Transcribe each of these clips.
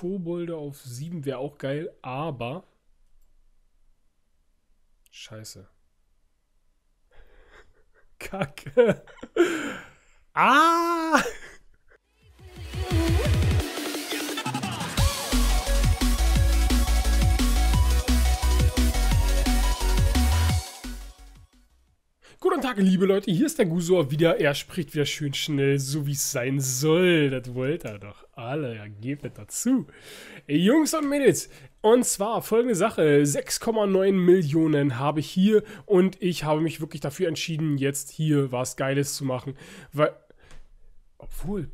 Kobolde auf 7 wäre auch geil, aber. Scheiße. Kacke. ah! Guten Tag, liebe Leute, hier ist der Gusor wieder. Er spricht wieder schön schnell, so wie es sein soll. Das wollte er doch alle. Er gebt das dazu. Jungs und Mädels, und zwar folgende Sache: 6,9 Millionen habe ich hier und ich habe mich wirklich dafür entschieden, jetzt hier was Geiles zu machen. Weil. Obwohl,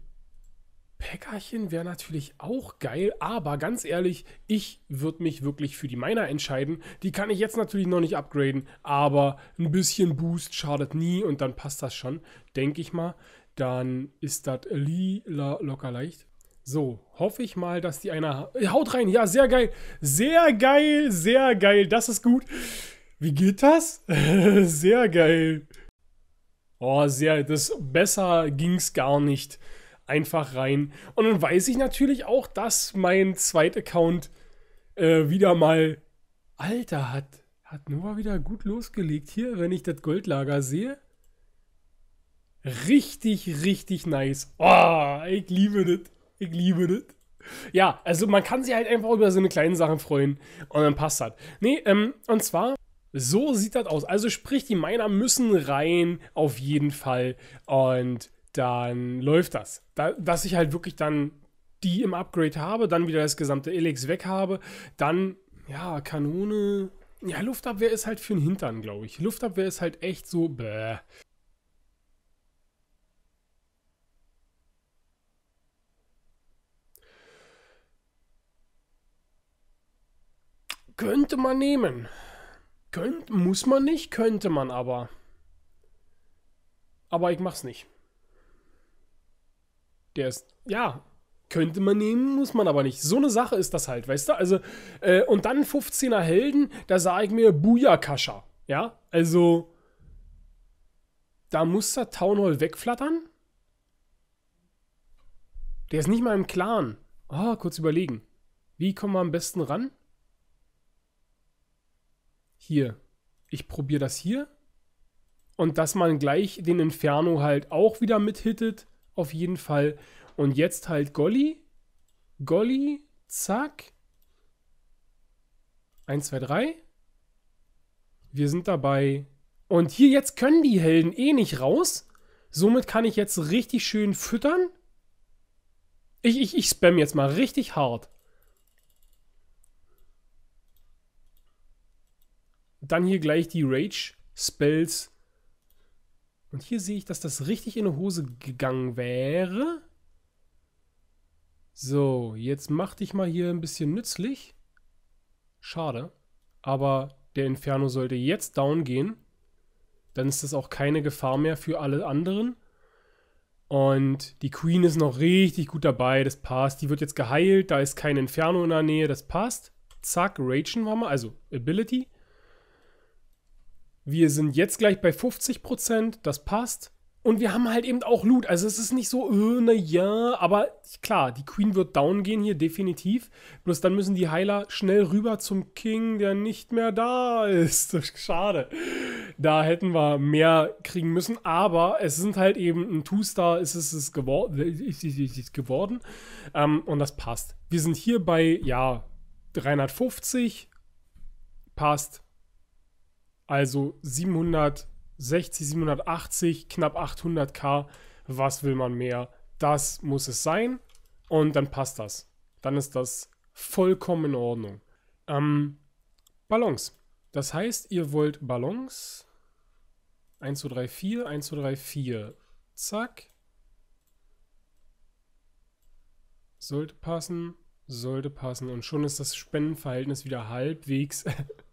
Päckerchen wäre natürlich auch geil, aber ganz ehrlich, ich würde mich wirklich für die Miner entscheiden. Die kann ich jetzt natürlich noch nicht upgraden, aber ein bisschen Boost schadet nie und dann passt das schon, denke ich mal. Dann ist das lila locker leicht. So, hoffe ich mal, dass die einer... Haut rein, ja, sehr geil, sehr geil, sehr geil, das ist gut. Wie geht das? sehr geil. Oh, sehr, das besser es gar nicht einfach rein. Und dann weiß ich natürlich auch, dass mein Zweitaccount äh, wieder mal Alter hat. Hat Nova wieder gut losgelegt. Hier, wenn ich das Goldlager sehe. Richtig, richtig nice. Oh, ich liebe das. Ich liebe das. Ja, also man kann sich halt einfach über so eine kleinen Sachen freuen und dann passt das. Nee, ähm, und zwar, so sieht das aus. Also sprich, die Miner müssen rein, auf jeden Fall. Und dann läuft das. Da, dass ich halt wirklich dann die im Upgrade habe, dann wieder das gesamte Elix weg habe, dann, ja, Kanone. Ja, Luftabwehr ist halt für den Hintern, glaube ich. Luftabwehr ist halt echt so, bäh. Könnte man nehmen. Könnt, muss man nicht, könnte man aber. Aber ich mach's nicht der ist, ja, könnte man nehmen, muss man aber nicht. So eine Sache ist das halt, weißt du? Also, äh, und dann 15er Helden, da sage ich mir Buja-Kascha. Ja, also, da muss der Town Hall wegflattern. Der ist nicht mal im Clan. Ah, oh, kurz überlegen. Wie kommen wir am besten ran? Hier. Ich probiere das hier. Und dass man gleich den Inferno halt auch wieder mithittet auf jeden Fall. Und jetzt halt Golli. Golli, zack. 1, 2, 3. Wir sind dabei. Und hier jetzt können die Helden eh nicht raus. Somit kann ich jetzt richtig schön füttern. Ich, ich, ich spam jetzt mal richtig hart. Dann hier gleich die Rage-Spells und hier sehe ich, dass das richtig in die Hose gegangen wäre. So, jetzt mach dich mal hier ein bisschen nützlich. Schade. Aber der Inferno sollte jetzt down gehen. Dann ist das auch keine Gefahr mehr für alle anderen. Und die Queen ist noch richtig gut dabei. Das passt. Die wird jetzt geheilt. Da ist kein Inferno in der Nähe. Das passt. Zack, Ragen war mal. Also Ability wir sind jetzt gleich bei 50 das passt. Und wir haben halt eben auch Loot. Also es ist nicht so, äh, na aber klar, die Queen wird down gehen hier definitiv. Bloß dann müssen die Heiler schnell rüber zum King, der nicht mehr da ist. Schade. Da hätten wir mehr kriegen müssen. Aber es sind halt eben ein Two-Star, ist es ist gewor geworden. Ähm, und das passt. Wir sind hier bei, ja, 350. Passt. Also 760, 780, knapp 800k. Was will man mehr? Das muss es sein. Und dann passt das. Dann ist das vollkommen in Ordnung. Ähm, Balance. Das heißt, ihr wollt Ballons. 1, 2, 3, 4, 1, 2, 3, 4. Zack. Sollte passen, sollte passen. Und schon ist das Spendenverhältnis wieder halbwegs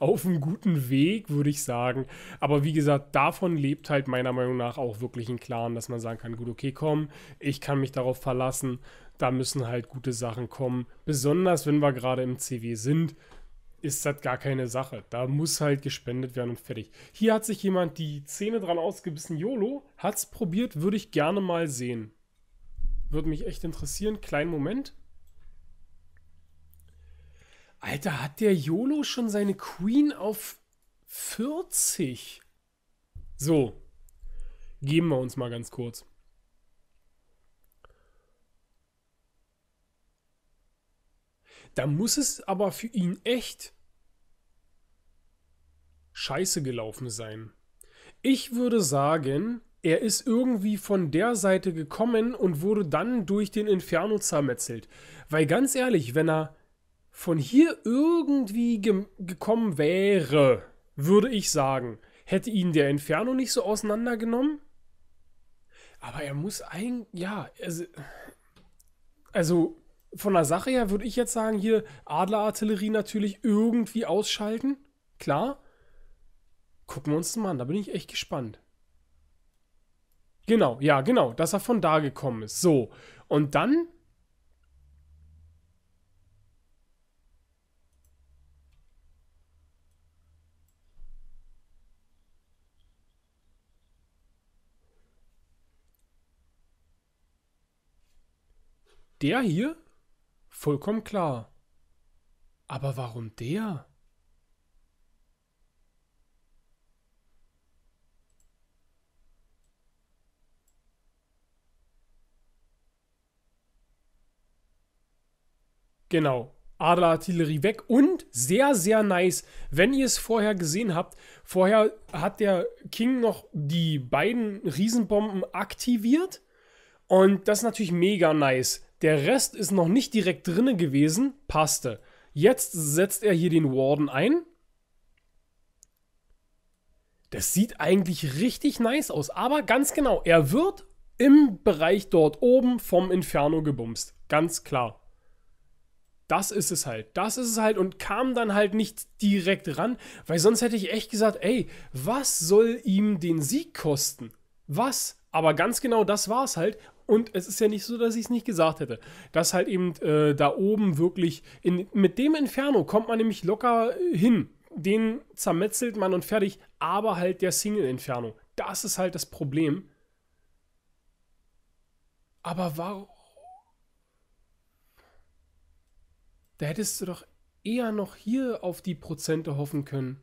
auf einem guten Weg, würde ich sagen. Aber wie gesagt, davon lebt halt meiner Meinung nach auch wirklich ein Clan, dass man sagen kann, gut, okay, komm, ich kann mich darauf verlassen, da müssen halt gute Sachen kommen. Besonders wenn wir gerade im CW sind, ist das gar keine Sache. Da muss halt gespendet werden und fertig. Hier hat sich jemand die Zähne dran ausgebissen. YOLO, hat's probiert, würde ich gerne mal sehen. Würde mich echt interessieren. Kleinen Moment. Alter, hat der YOLO schon seine Queen auf 40? So. Geben wir uns mal ganz kurz. Da muss es aber für ihn echt scheiße gelaufen sein. Ich würde sagen, er ist irgendwie von der Seite gekommen und wurde dann durch den Inferno zermetzelt. Weil ganz ehrlich, wenn er von hier irgendwie ge gekommen wäre, würde ich sagen, hätte ihn der Inferno nicht so auseinandergenommen. Aber er muss eigentlich, ja, also, also von der Sache her würde ich jetzt sagen, hier Adlerartillerie natürlich irgendwie ausschalten. Klar. Gucken wir uns das mal an, da bin ich echt gespannt. Genau, ja, genau, dass er von da gekommen ist. So, und dann Der hier? Vollkommen klar. Aber warum der? Genau. Adlerartillerie weg und sehr, sehr nice. Wenn ihr es vorher gesehen habt, vorher hat der King noch die beiden Riesenbomben aktiviert und das ist natürlich mega nice. Der Rest ist noch nicht direkt drinne gewesen, passte. Jetzt setzt er hier den Warden ein. Das sieht eigentlich richtig nice aus, aber ganz genau, er wird im Bereich dort oben vom Inferno gebumst. Ganz klar. Das ist es halt. Das ist es halt und kam dann halt nicht direkt ran, weil sonst hätte ich echt gesagt, ey, was soll ihm den Sieg kosten? Was? Aber ganz genau das war es halt, und es ist ja nicht so, dass ich es nicht gesagt hätte. Dass halt eben äh, da oben wirklich, in, mit dem Inferno kommt man nämlich locker äh, hin. Den zermetzelt man und fertig. Aber halt der Single Inferno. Das ist halt das Problem. Aber warum? Da hättest du doch eher noch hier auf die Prozente hoffen können.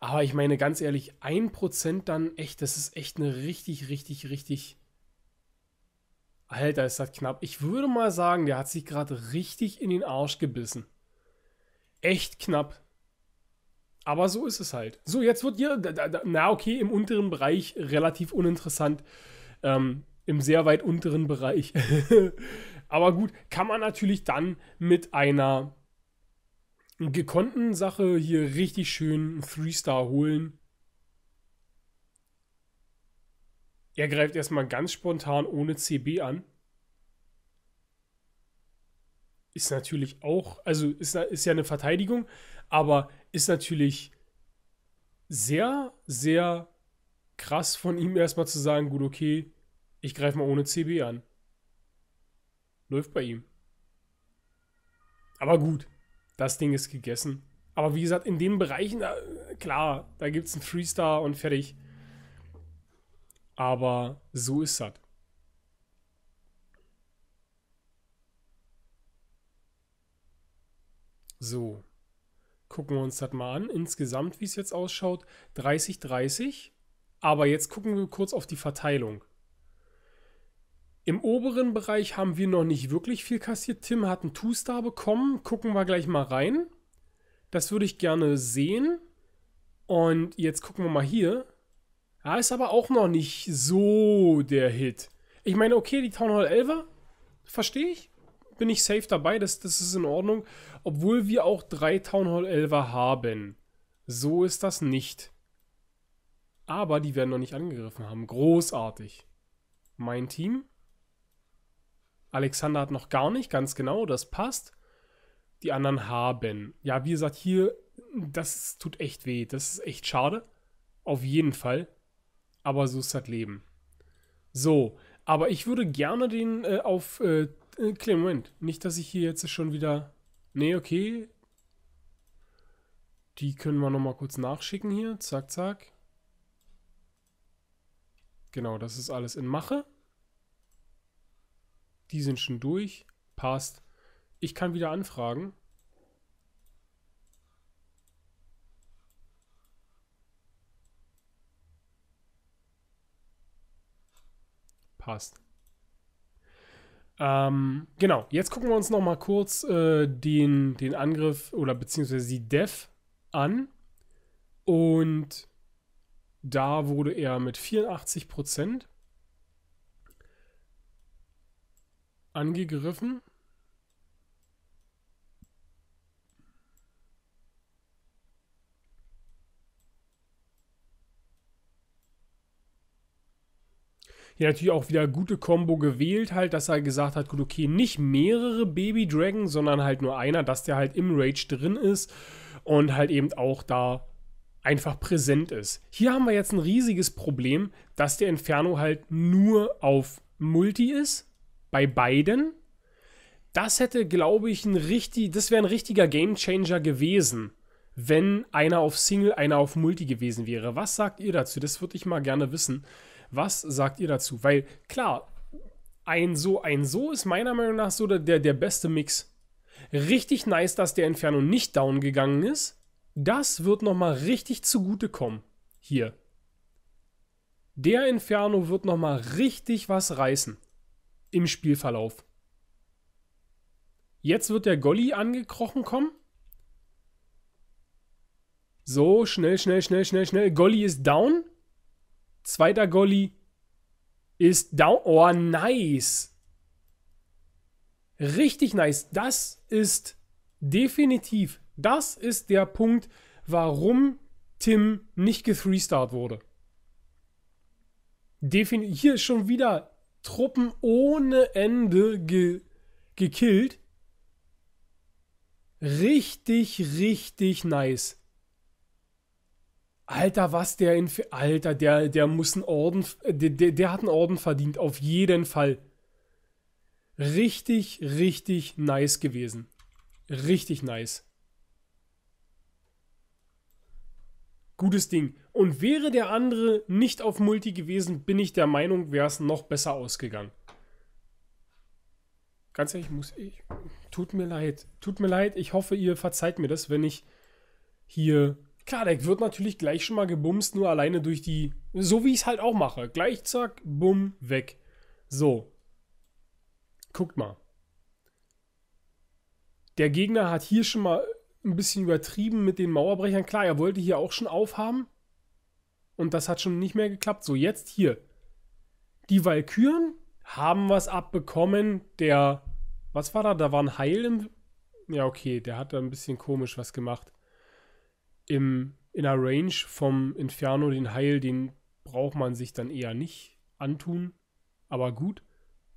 Aber ich meine, ganz ehrlich, 1% dann echt, das ist echt eine richtig, richtig, richtig. Alter, ist das knapp. Ich würde mal sagen, der hat sich gerade richtig in den Arsch gebissen. Echt knapp. Aber so ist es halt. So, jetzt wird hier, na okay, im unteren Bereich relativ uninteressant. Ähm, Im sehr weit unteren Bereich. Aber gut, kann man natürlich dann mit einer gekonnten Sache hier richtig schön 3-Star holen. Er greift erstmal ganz spontan ohne CB an. Ist natürlich auch, also ist, ist ja eine Verteidigung, aber ist natürlich sehr, sehr krass von ihm erstmal zu sagen, gut, okay, ich greife mal ohne CB an. Läuft bei ihm. Aber gut, das Ding ist gegessen. Aber wie gesagt, in den Bereichen, äh, klar, da gibt es einen Freestar und fertig. Aber so ist das. So. Gucken wir uns das mal an. Insgesamt, wie es jetzt ausschaut, 30, 30. Aber jetzt gucken wir kurz auf die Verteilung. Im oberen Bereich haben wir noch nicht wirklich viel kassiert. Tim hat einen Two-Star bekommen. Gucken wir gleich mal rein. Das würde ich gerne sehen. Und jetzt gucken wir mal hier. Ja, ah, ist aber auch noch nicht so der Hit. Ich meine, okay, die Town Hall 11 verstehe ich. Bin ich safe dabei, das, das ist in Ordnung. Obwohl wir auch drei Town Hall 11 haben. So ist das nicht. Aber die werden noch nicht angegriffen haben. Großartig. Mein Team. Alexander hat noch gar nicht, ganz genau, das passt. Die anderen haben. Ja, wie gesagt, hier, das tut echt weh. Das ist echt schade. Auf jeden Fall. Aber so ist das Leben. So, aber ich würde gerne den äh, auf. Äh, äh Moment, nicht, dass ich hier jetzt schon wieder. Nee, okay. Die können wir nochmal kurz nachschicken hier. Zack, zack. Genau, das ist alles in Mache. Die sind schon durch. Passt. Ich kann wieder anfragen. Passt. Ähm, genau, jetzt gucken wir uns noch mal kurz äh, den, den Angriff oder beziehungsweise die Def an. Und da wurde er mit 84 Prozent angegriffen. Hier natürlich auch wieder gute Combo gewählt, halt, dass er gesagt hat, gut, okay, nicht mehrere Baby Dragon, sondern halt nur einer, dass der halt im Rage drin ist und halt eben auch da einfach präsent ist. Hier haben wir jetzt ein riesiges Problem, dass der Inferno halt nur auf Multi ist bei beiden. Das hätte, glaube ich, ein richtig, das wäre ein richtiger Gamechanger gewesen, wenn einer auf Single, einer auf Multi gewesen wäre. Was sagt ihr dazu? Das würde ich mal gerne wissen. Was sagt ihr dazu? Weil klar, ein so, ein so ist meiner Meinung nach so der, der beste Mix. Richtig nice, dass der Inferno nicht down gegangen ist. Das wird nochmal richtig zugutekommen. Hier. Der Inferno wird nochmal richtig was reißen im Spielverlauf. Jetzt wird der Golli angekrochen kommen. So, schnell, schnell, schnell, schnell, schnell. Golli ist down. Zweiter Golli ist down. Oh, nice. Richtig nice. Das ist definitiv, das ist der Punkt, warum Tim nicht gethreestart wurde. Defin hier schon wieder Truppen ohne Ende ge gekillt. Richtig, richtig nice. Alter, was der in. Alter, der, der muss einen Orden. Äh, der, der, der hat einen Orden verdient, auf jeden Fall. Richtig, richtig nice gewesen. Richtig nice. gutes Ding. Und wäre der andere nicht auf Multi gewesen, bin ich der Meinung, wäre es noch besser ausgegangen. Ganz ehrlich, muss ich. Tut mir leid. Tut mir leid. Ich hoffe, ihr verzeiht mir das, wenn ich hier. Klar, der wird natürlich gleich schon mal gebumst, nur alleine durch die. So wie ich es halt auch mache. Gleich, zack, bumm, weg. So. Guckt mal. Der Gegner hat hier schon mal ein bisschen übertrieben mit den Mauerbrechern. Klar, er wollte hier auch schon aufhaben. Und das hat schon nicht mehr geklappt. So, jetzt hier. Die Valkyren haben was abbekommen. Der, was war da? Da war ein Heil im. Ja, okay, der hat da ein bisschen komisch was gemacht. Im, in der Range vom Inferno, den Heil, den braucht man sich dann eher nicht antun. Aber gut.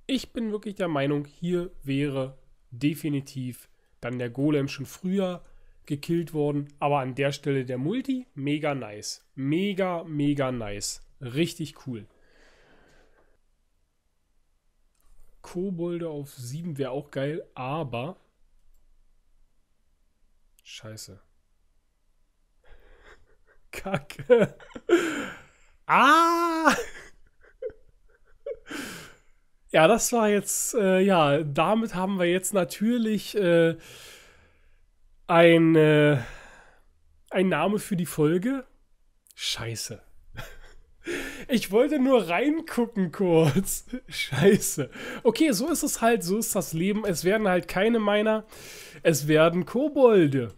Ich bin wirklich der Meinung, hier wäre definitiv dann der Golem schon früher gekillt worden. Aber an der Stelle der Multi, mega nice. Mega, mega nice. Richtig cool. Kobolde auf 7 wäre auch geil, aber. Scheiße. Kacke. ah! Ja, das war jetzt, äh, ja, damit haben wir jetzt natürlich äh, ein, äh, ein Name für die Folge? Scheiße. Ich wollte nur reingucken kurz. Scheiße. Okay, so ist es halt, so ist das Leben. Es werden halt keine meiner. es werden Kobolde.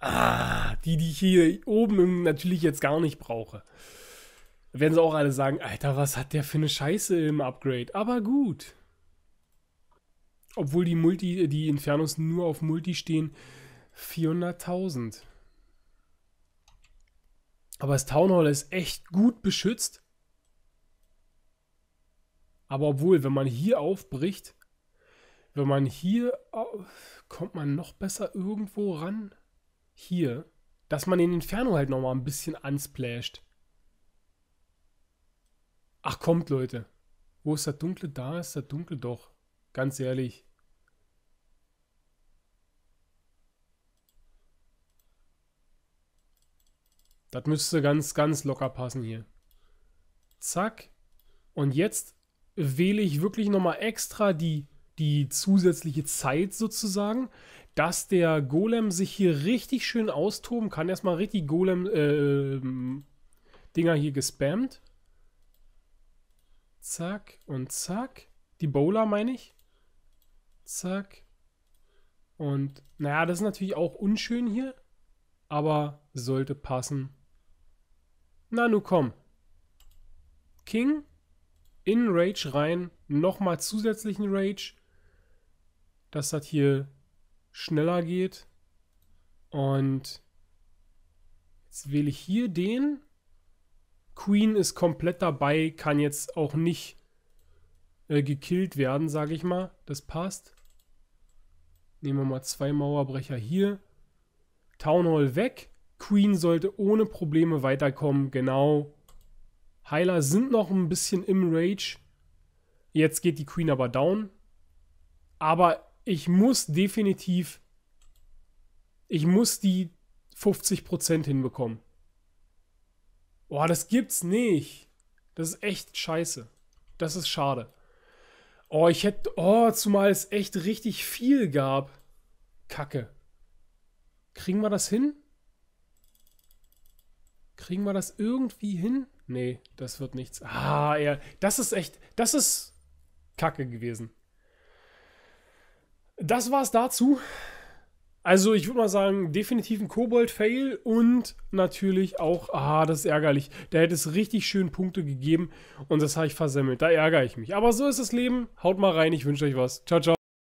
Ah, die, die ich hier oben natürlich jetzt gar nicht brauche. Da Werden sie auch alle sagen, Alter, was hat der für eine Scheiße im Upgrade? Aber gut. Obwohl die Multi, die Infernos nur auf Multi stehen, 400.000. Aber das Town Hall ist echt gut beschützt. Aber obwohl, wenn man hier aufbricht, wenn man hier, kommt man noch besser irgendwo ran. Hier, dass man den Inferno halt nochmal ein bisschen ansplasht. Ach kommt, Leute. Wo ist das Dunkle? Da ist das Dunkle doch. Ganz ehrlich. Das müsste ganz, ganz locker passen hier. Zack. Und jetzt wähle ich wirklich nochmal extra die, die zusätzliche Zeit sozusagen, dass der Golem sich hier richtig schön austoben kann. Erstmal richtig Golem-Dinger ähm, äh, hier gespammt. Zack und zack. Die Bowler meine ich. Zack. Und naja, das ist natürlich auch unschön hier, aber sollte passen. Na, nun komm. King in Rage rein, nochmal zusätzlichen Rage, dass das hier schneller geht. Und jetzt wähle ich hier den. Queen ist komplett dabei, kann jetzt auch nicht äh, gekillt werden, sage ich mal. Das passt. Nehmen wir mal zwei Mauerbrecher hier. Town Hall weg. Queen sollte ohne Probleme weiterkommen. Genau. Heiler sind noch ein bisschen im Rage. Jetzt geht die Queen aber down. Aber ich muss definitiv... Ich muss die 50% hinbekommen. Boah, das gibt's nicht. Das ist echt scheiße. Das ist schade. Oh, ich hätte. Oh, zumal es echt richtig viel gab. Kacke. Kriegen wir das hin? Kriegen wir das irgendwie hin? Nee, das wird nichts. Ah, ja. Das ist echt. Das ist Kacke gewesen. Das war's dazu. Also ich würde mal sagen, definitiv ein Kobold-Fail und natürlich auch, aha, das ist ärgerlich. Da hätte es richtig schön Punkte gegeben und das habe ich versemmelt. Da ärgere ich mich. Aber so ist das Leben. Haut mal rein, ich wünsche euch was. Ciao, ciao.